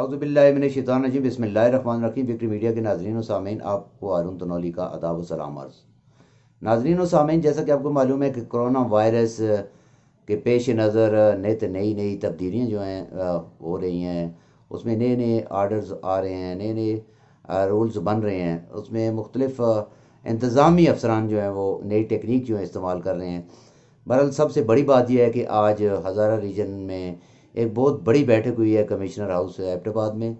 اعوذ باللہ من الشیطان الرجیم بسم اللہ الرحمن الرحیم وکری میڈیا کے ناظرین و سامعین آپ کو آرون تنولی کا اداب و سلام عرض ناظرین و سامعین جیسا کہ آپ کو معلوم ہے کہ کرونا وائرس کے پیش نظر نیت نئی نئی تبدیلیاں جو ہیں ہو رہی ہیں اس میں نئے نئے آرڈرز آ رہے ہیں نئے نئے رولز بن رہے ہیں اس میں مختلف انتظامی افسران جو ہیں وہ نئی ٹیکنیک جو ہیں استعمال کر رہے ہیں بہرحال سب سے بڑی بات یہ ہے کہ آج ہزارہ ریجن میں ایک بہت بڑی بیٹھک ہوئی ہے کمشنر ہاؤس ایبٹ آباد میں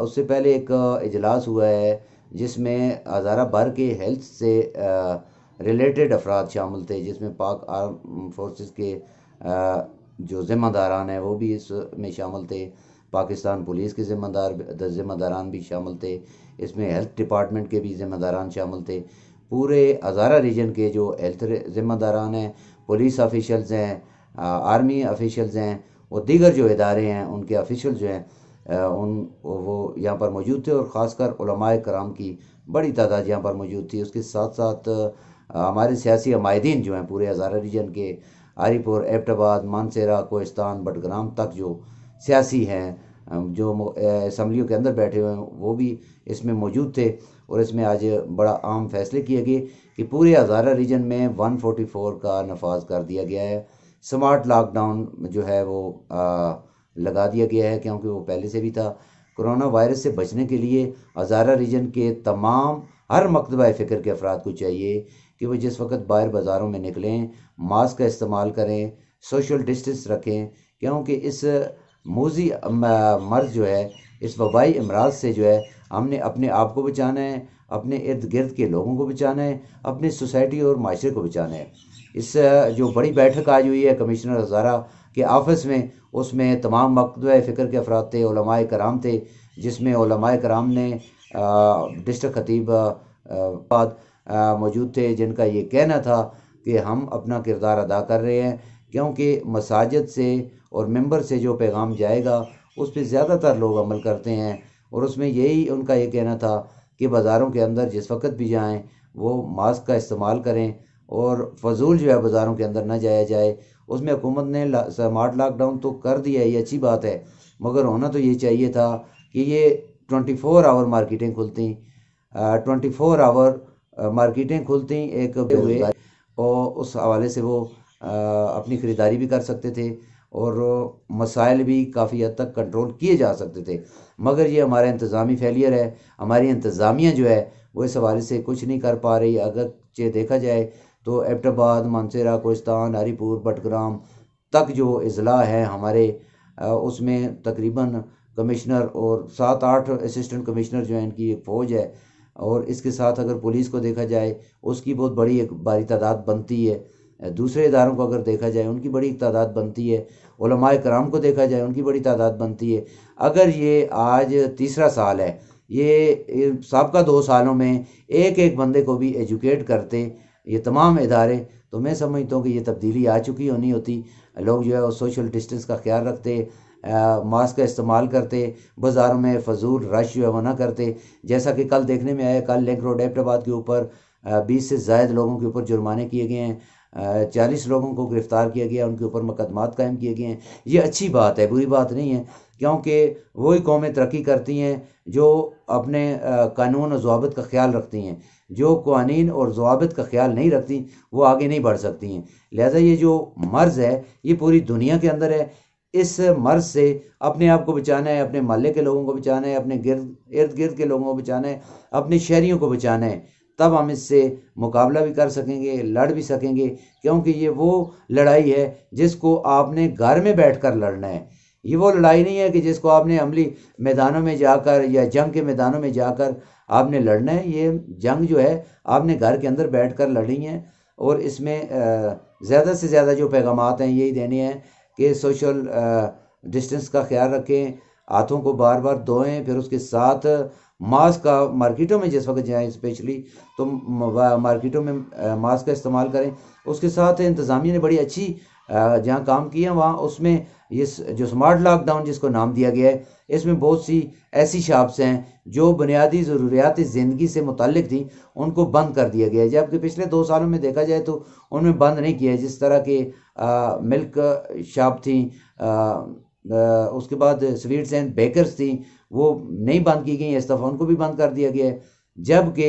اس سے پہلے ایک اجلاس ہوا ہے جس میں ہزارہ بھر کے ہیلتھ سے ریلیٹڈ افراد شامل تھے جس میں پاک آرم فورسز کے جو ذمہ داران ہیں وہ بھی اس میں شامل تھے پاکستان پولیس کے ذمہ دار ذمہ داران بھی شامل تھے اس میں ہیلتھ ڈپارٹمنٹ کے بھی ذمہ داران شامل تھے پورے ہزارہ ریجن کے جو ہیلتھ ذمہ داران ہیں پولیس آفیشلز ہیں آرمی آفیشلز ہیں اور دیگر جو ادارے ہیں ان کے آفیشیل جو ہیں ان وہ یہاں پر موجود تھے اور خاص کر علماء کرام کی بڑی تعداد یہاں پر موجود تھی اس کے ساتھ ساتھ ہمارے سیاسی عمائدین جو ہیں پورے ہزارہ ریجن کے پور ایبٹ آباد مانسیرا کوئستان بٹگرام تک جو سیاسی ہیں جو اسمبلیوں کے اندر بیٹھے ہوئے ہیں وہ بھی اس میں موجود تھے اور اس میں آج بڑا عام فیصلے کیے گئے کہ پورے ہزارہ ریجن میں ون فورٹی فور کا نفاذ کر دیا گیا ہے سمارٹ لاک ڈاؤن جو ہے وہ لگا دیا گیا ہے کیونکہ وہ پہلے سے بھی تھا کرونا وائرس سے بچنے کے لیے ہزارہ ریجن کے تمام ہر مکتبہ فکر کے افراد کو چاہیے کہ وہ جس وقت باہر بازاروں میں نکلیں ماسک کا استعمال کریں سوشل ڈسٹنس رکھیں کیونکہ اس موزی مرض جو ہے اس وبائی امراض سے جو ہے ہم نے اپنے آپ کو بچانا ہے اپنے ارد گرد کے لوگوں کو بچانا ہے اپنی سوسائٹی اور معاشرے کو بچانا ہے اس جو بڑی بیٹھک آج ہوئی ہے کمشنر ہزارہ کے آفس میں اس میں تمام مقد فکر کے افراد تھے علماء کرام تھے جس میں علماء کرام نے ڈسٹر خطیب موجود تھے جن کا یہ کہنا تھا کہ ہم اپنا کردار ادا کر رہے ہیں کیونکہ مساجد سے اور ممبر سے جو پیغام جائے گا اس پہ زیادہ تر لوگ عمل کرتے ہیں اور اس میں یہی ان کا یہ کہنا تھا کہ بازاروں کے اندر جس وقت بھی جائیں وہ ماسک کا استعمال کریں اور فضول جو ہے بازاروں کے اندر نہ جایا جائے اس میں حکومت نے اسمارٹ لاک ڈاؤن تو کر دیا یہ اچھی بات ہے مگر ہونا تو یہ چاہیے تھا کہ یہ ٹونٹی فور آور مارکیٹیں کھلتی ٹونٹی فور آور مارکیٹیں کھلتی ایک ہوئے اور اس حوالے سے وہ اپنی خریداری بھی کر سکتے تھے اور مسائل بھی کافی حد تک کنٹرول کیے جا سکتے تھے مگر یہ ہمارا انتظامی فیلئر ہے ہماری انتظامیہ جو ہے وہ اس حوالے سے کچھ نہیں کر پا رہی اگرچہ دیکھا جائے تو آباد مانسیرا کوستان ہری پور بٹگرام تک جو اضلاع ہیں ہمارے اس میں تقریباً کمشنر اور سات آٹھ اسسٹنٹ کمشنر جو ہیں ان کی ایک فوج ہے اور اس کے ساتھ اگر پولیس کو دیکھا جائے اس کی بہت بڑی ایک باری تعداد بنتی ہے دوسرے اداروں کو اگر دیکھا جائے ان کی بڑی تعداد بنتی ہے علماء کرام کو دیکھا جائے ان کی بڑی تعداد بنتی ہے اگر یہ آج تیسرا سال ہے یہ سابقہ دو سالوں میں ایک ایک بندے کو بھی ایجوکیٹ کرتے یہ تمام ادارے تو میں سمجھتا ہوں کہ یہ تبدیلی آ چکی ہونی ہوتی لوگ جو ہے وہ سوشل ڈسٹنس کا خیال رکھتے ماسک کا استعمال کرتے بازاروں میں فضول رش جو ہے وہ نہ کرتے جیسا کہ کل دیکھنے میں آیا کل لنک روڈ آباد کے اوپر بیس سے زائد لوگوں کے اوپر جرمانے کیے گئے ہیں چالیس لوگوں کو گرفتار کیا گیا ان کے اوپر مقدمات قائم کیے گئے ہیں یہ اچھی بات ہے بری بات نہیں ہے کیونکہ وہی قومیں ترقی کرتی ہیں جو اپنے قانون اور ضوابط کا خیال رکھتی ہیں جو قوانین اور ضوابط کا خیال نہیں رکھتی وہ آگے نہیں بڑھ سکتی ہیں لہذا یہ جو مرض ہے یہ پوری دنیا کے اندر ہے اس مرض سے اپنے آپ کو بچانا ہے اپنے محلے کے لوگوں کو بچانا ہے اپنے گرد ارد گرد کے لوگوں کو بچانا ہے اپنے شہریوں کو بچانا ہے تب ہم اس سے مقابلہ بھی کر سکیں گے لڑ بھی سکیں گے کیونکہ یہ وہ لڑائی ہے جس کو آپ نے گھر میں بیٹھ کر لڑنا ہے یہ وہ لڑائی نہیں ہے کہ جس کو آپ نے عملی میدانوں میں جا کر یا جنگ کے میدانوں میں جا کر آپ نے لڑنا ہے یہ جنگ جو ہے آپ نے گھر کے اندر بیٹھ کر لڑنی ہے اور اس میں زیادہ سے زیادہ جو پیغامات ہیں یہی دینی ہیں کہ سوشل ڈسٹنس کا خیال رکھیں ہاتھوں کو بار بار دھوئیں پھر اس کے ساتھ ماسک کا مارکیٹوں میں جس وقت جائیں اسپیشلی تو مارکیٹوں میں ماسک کا استعمال کریں اس کے ساتھ انتظامیہ نے بڑی اچھی جہاں کام کیا وہاں اس میں یہ جو سمارٹ لاک ڈاؤن جس کو نام دیا گیا ہے اس میں بہت سی ایسی شاپس ہیں جو بنیادی ضروریات زندگی سے متعلق تھیں ان کو بند کر دیا گیا ہے جبکہ پچھلے دو سالوں میں دیکھا جائے تو ان میں بند نہیں کیا ہے جس طرح کے ملک شاپ تھیں اس کے بعد سویٹس اینڈ بیکرز تھیں وہ نہیں بند کی گئیں دفعہ ان کو بھی بند کر دیا گیا ہے جب کہ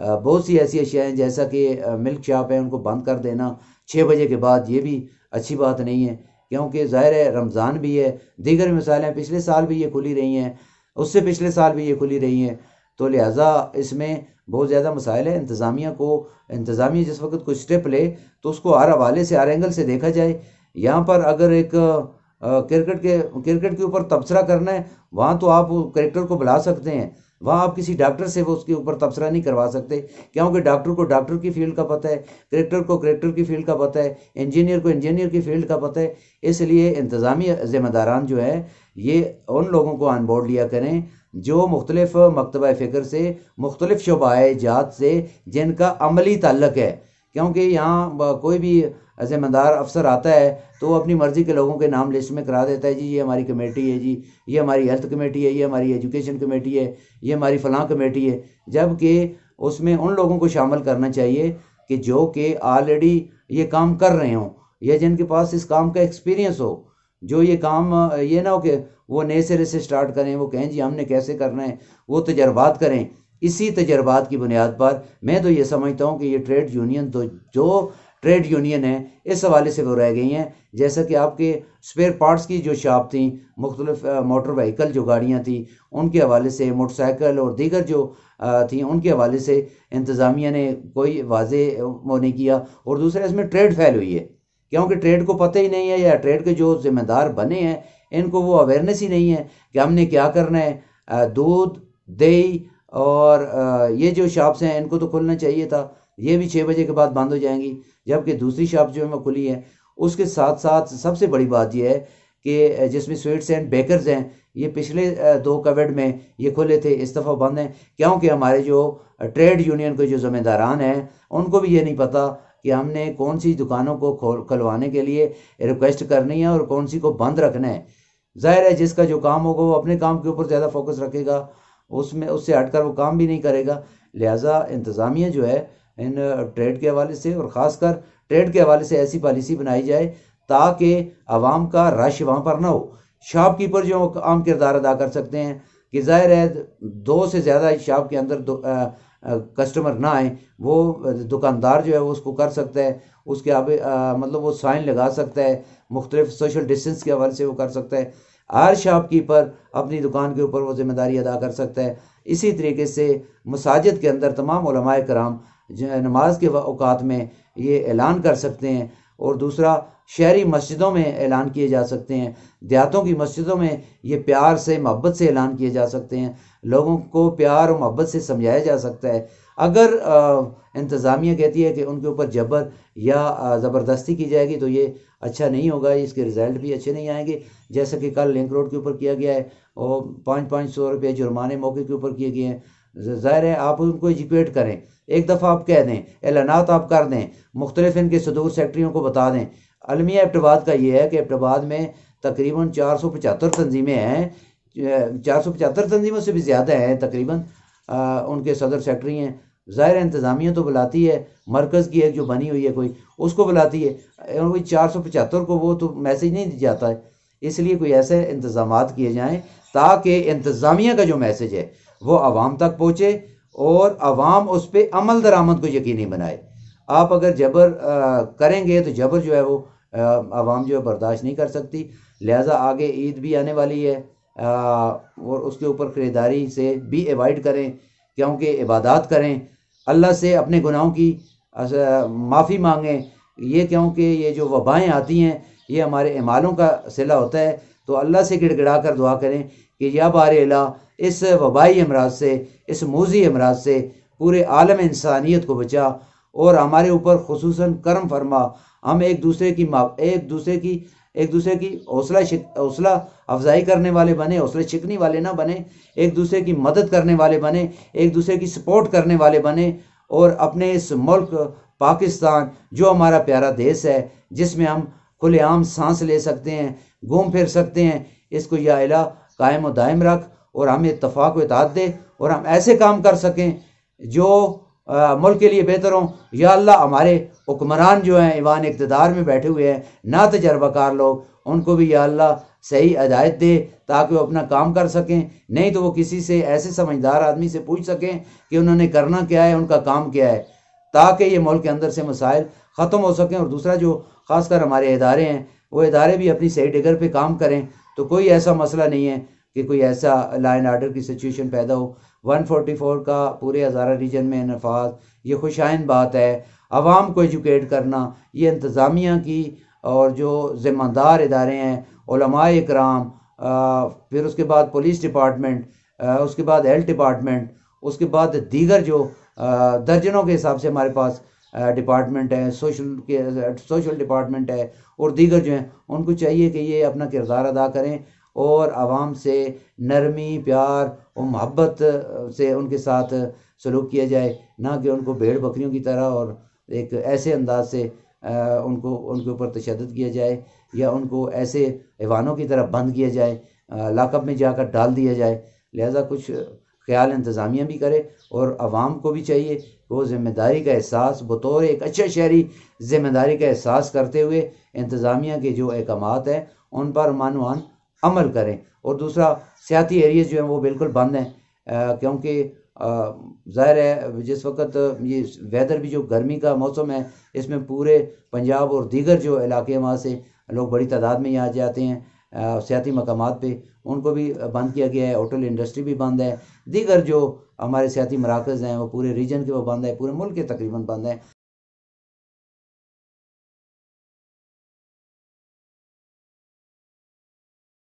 بہت سی ایسی اشیاء ہیں جیسا کہ ملک شاپ ہیں ان کو بند کر دینا چھ بجے کے بعد یہ بھی اچھی بات نہیں ہے کیونکہ ظاہر ہے رمضان بھی ہے دیگر ہیں پچھلے سال بھی یہ کھلی رہی ہیں اس سے پچھلے سال بھی یہ کھلی رہی ہیں تو لہٰذا اس میں بہت زیادہ مسائل انتظامیہ کو انتظامیہ جس وقت کوئی اسٹیپ لے تو اس کو ہر حوالے سے ہر اینگل سے دیکھا جائے یہاں پر اگر ایک کرکٹ کے کرکٹ کے اوپر تبصرہ کرنا ہے وہاں تو آپ کریکٹر کو بلا سکتے ہیں وہاں آپ کسی ڈاکٹر سے وہ اس کے اوپر تبصرہ نہیں کروا سکتے کیونکہ ڈاکٹر کو ڈاکٹر کی فیلڈ کا پتہ ہے کریکٹر کو کریکٹر کی فیلڈ کا پتہ ہے انجینئر کو انجینئر کی فیلڈ کا پتہ ہے اس لیے انتظامی ذمہ داران جو ہے یہ ان لوگوں کو آن بورڈ لیا کریں جو مختلف مکتبہ فکر سے مختلف شعبۂ جات سے جن کا عملی تعلق ہے کیونکہ یہاں کوئی بھی ذمہ دار افسر آتا ہے تو وہ اپنی مرضی کے لوگوں کے نام لسٹ میں کرا دیتا ہے جی یہ ہماری کمیٹی ہے جی یہ ہماری ہیلتھ کمیٹی ہے یہ ہماری ایجوکیشن کمیٹی ہے یہ ہماری فلاں کمیٹی ہے جب کہ اس میں ان لوگوں کو شامل کرنا چاہیے کہ جو کہ آلریڈی یہ کام کر رہے ہوں یا جن کے پاس اس کام کا ایکسپیرینس ہو جو یہ کام یہ نہ ہو کہ وہ نئے سرے سے اسٹارٹ کریں وہ کہیں جی ہم نے کیسے کرنا ہے وہ تجربات کریں اسی تجربات کی بنیاد پر میں تو یہ سمجھتا ہوں کہ یہ ٹریڈ یونین تو جو ٹریڈ یونین ہیں اس حوالے سے وہ رہ گئی ہیں جیسا کہ آپ کے اسپیئر پارٹس کی جو شاپ تھیں مختلف موٹر وہیکل جو گاڑیاں تھیں ان کے حوالے سے موٹر سائیکل اور دیگر جو تھیں ان کے حوالے سے انتظامیہ نے کوئی واضح وہ نہیں کیا اور دوسرا اس میں ٹریڈ پھیل ہوئی ہے کیونکہ ٹریڈ کو پتہ ہی نہیں ہے یا ٹریڈ کے جو ذمہ دار بنے ہیں ان کو وہ اویئرنیس ہی نہیں ہے کہ ہم نے کیا کرنا ہے دودھ دہی اور یہ جو شاپس ہیں ان کو تو کھلنا چاہیے تھا یہ بھی چھ بجے کے بعد بند ہو جائیں گی جبکہ دوسری شاپ جو ہے وہ کھلی ہے اس کے ساتھ ساتھ سب سے بڑی بات یہ ہے کہ جس میں سویٹس اینڈ بیکرز ہیں یہ پچھلے دو کوڈ میں یہ کھلے تھے اس دفعہ بند ہیں کیونکہ ہمارے جو ٹریڈ یونین کے جو ذمہ داران ہیں ان کو بھی یہ نہیں پتہ کہ ہم نے کون سی دکانوں کو کھلوانے کے لیے ریکویسٹ کرنی ہے اور کون سی کو بند رکھنا ہے ظاہر ہے جس کا جو کام ہوگا وہ اپنے کام کے اوپر زیادہ فوکس رکھے گا اس میں اس سے ہٹ کر وہ کام بھی نہیں کرے گا لہٰذا انتظامیہ جو ہے ان ٹریڈ کے حوالے سے اور خاص کر ٹریڈ کے حوالے سے ایسی پالیسی بنائی جائے تاکہ عوام کا رش وہاں پر نہ ہو شاپ کیپر جو عام کردار ادا کر سکتے ہیں کہ ظاہر ہے دو سے زیادہ شاپ کے اندر دو کسٹمر نہ آئیں وہ دکاندار جو ہے وہ اس کو کر سکتا ہے اس کے آب مطلب وہ سائن لگا سکتا ہے مختلف سوشل ڈسٹنس کے حوالے سے وہ کر سکتا ہے ہر شاپ کیپر اپنی دکان کے اوپر وہ ذمہ داری ادا کر سکتا ہے اسی طریقے سے مساجد کے اندر تمام علماء کرام نماز کے اوقات میں یہ اعلان کر سکتے ہیں اور دوسرا شہری مسجدوں میں اعلان کیے جا سکتے ہیں دیہاتوں کی مسجدوں میں یہ پیار سے محبت سے اعلان کیے جا سکتے ہیں لوگوں کو پیار اور محبت سے سمجھایا جا سکتا ہے اگر انتظامیہ کہتی ہے کہ ان کے اوپر جبر یا زبردستی کی جائے گی تو یہ اچھا نہیں ہوگا اس کے رزلٹ بھی اچھے نہیں آئیں گے جیسا کہ کل لنک روڈ کے اوپر کیا گیا ہے اور پانچ پانچ سو روپئے جرمانے موقع کے اوپر کیے گئے ہیں ظاہر ہے آپ ان کو ایجوکیٹ کریں ایک دفعہ آپ کہہ دیں اعلانات آپ کر دیں مختلف ان کے صدور سیکٹریوں کو بتا دیں علمی ابتباد کا یہ ہے کہ ابتباد میں تقریباً چار سو پچہتر تنظیمیں ہیں چار سو پچہتر تنظیموں سے بھی زیادہ ہیں تقریباً ان کے صدر سیکٹری ہیں ظاہر انتظامیہ تو بلاتی ہے مرکز کی ایک جو بنی ہوئی ہے کوئی اس کو بلاتی ہے کوئی چار سو پچہتر کو وہ تو میسیج نہیں جاتا ہے اس لیے کوئی ایسے انتظامات کیے جائیں تاکہ انتظامیہ کا جو میسیج ہے وہ عوام تک پہنچے اور عوام اس پہ عمل درآمد کو یقینی بنائے آپ اگر جبر کریں گے تو جبر جو ہے وہ عوام جو ہے برداشت نہیں کر سکتی لہٰذا آگے عید بھی آنے والی ہے اور اس کے اوپر خریداری سے بھی ایوائڈ کریں کیونکہ عبادات کریں اللہ سے اپنے گناہوں کی معافی مانگیں یہ کیونکہ یہ جو وبائیں آتی ہیں یہ ہمارے امالوں کا صلہ ہوتا ہے تو اللہ سے گڑ گڑا کر دعا کریں کہ یا بار اللہ اس وبائی امراض سے اس موزی امراض سے پورے عالم انسانیت کو بچا اور ہمارے اوپر خصوصاً کرم فرما ہم ایک دوسرے کی ایک دوسرے کی ایک دوسرے کی حوصلہ شک حوصلہ افزائی کرنے والے بنے حوصلہ شکنی والے نہ بنے ایک دوسرے کی مدد کرنے والے بنے ایک دوسرے کی سپورٹ کرنے والے بنے اور اپنے اس ملک پاکستان جو ہمارا پیارا دیس ہے جس میں ہم کھلے عام سانس لے سکتے ہیں گھوم پھر سکتے ہیں اس کو یا الہ قائم و دائم رکھ اور ہمیں اتفاق و اطاعت دے اور ہم ایسے کام کر سکیں جو ملک کے لیے بہتر ہوں یا اللہ ہمارے حکمران جو ہیں ایوان اقتدار میں بیٹھے ہوئے ہیں نا تجربہ کار لوگ ان کو بھی یا اللہ صحیح ہدایت دے تاکہ وہ اپنا کام کر سکیں نہیں تو وہ کسی سے ایسے سمجھدار آدمی سے پوچھ سکیں کہ انہوں نے کرنا کیا ہے ان کا کام کیا ہے تاکہ یہ ملک کے اندر سے مسائل ختم ہو سکیں اور دوسرا جو خاص کر ہمارے ادارے ہیں وہ ادارے بھی اپنی صحیح ڈگر پہ کام کریں تو کوئی ایسا مسئلہ نہیں ہے کہ کوئی ایسا لائن آرڈر کی سچویشن پیدا ہو ون فورٹی فور کا پورے ہزارہ ریجن میں نفاذ یہ خوشائن بات ہے عوام کو ایجوکیٹ کرنا یہ انتظامیہ کی اور جو ذمہ دار ادارے ہیں علماء اکرام پھر اس کے بعد پولیس ڈپارٹمنٹ اس کے بعد ہیلتھ ڈپارٹمنٹ اس کے بعد دیگر جو درجنوں کے حساب سے ہمارے پاس ڈپارٹمنٹ ہے سوشل سوشل ڈپارٹمنٹ ہے اور دیگر جو ہیں ان کو چاہیے کہ یہ اپنا کردار ادا کریں اور عوام سے نرمی پیار اور محبت سے ان کے ساتھ سلوک کیا جائے نہ کہ ان کو بھیڑ بکریوں کی طرح اور ایک ایسے انداز سے ان کو ان کے اوپر تشدد کیا جائے یا ان کو ایسے ایوانوں کی طرح بند کیا جائے لاکپ میں جا کر ڈال دیا جائے لہٰذا کچھ خیال انتظامیہ بھی کرے اور عوام کو بھی چاہیے وہ ذمہ داری کا احساس بطور ایک اچھے شہری ذمہ داری کا احساس کرتے ہوئے انتظامیہ کے جو احکامات ہیں ان پر مانوان عمل کریں اور دوسرا سیاحتی ایریز جو ہیں وہ بالکل بند ہیں کیونکہ ظاہر ہے جس وقت یہ ویدر بھی جو گرمی کا موسم ہے اس میں پورے پنجاب اور دیگر جو علاقے وہاں سے لوگ بڑی تعداد میں یہاں جاتے ہیں سیاحتی مقامات پہ ان کو بھی بند کیا گیا ہے ہوٹل انڈسٹری بھی بند ہے دیگر جو ہمارے سیاحتی مراکز ہیں وہ پورے ریجن کے وہ بند ہیں پورے ملک کے تقریباً بند ہیں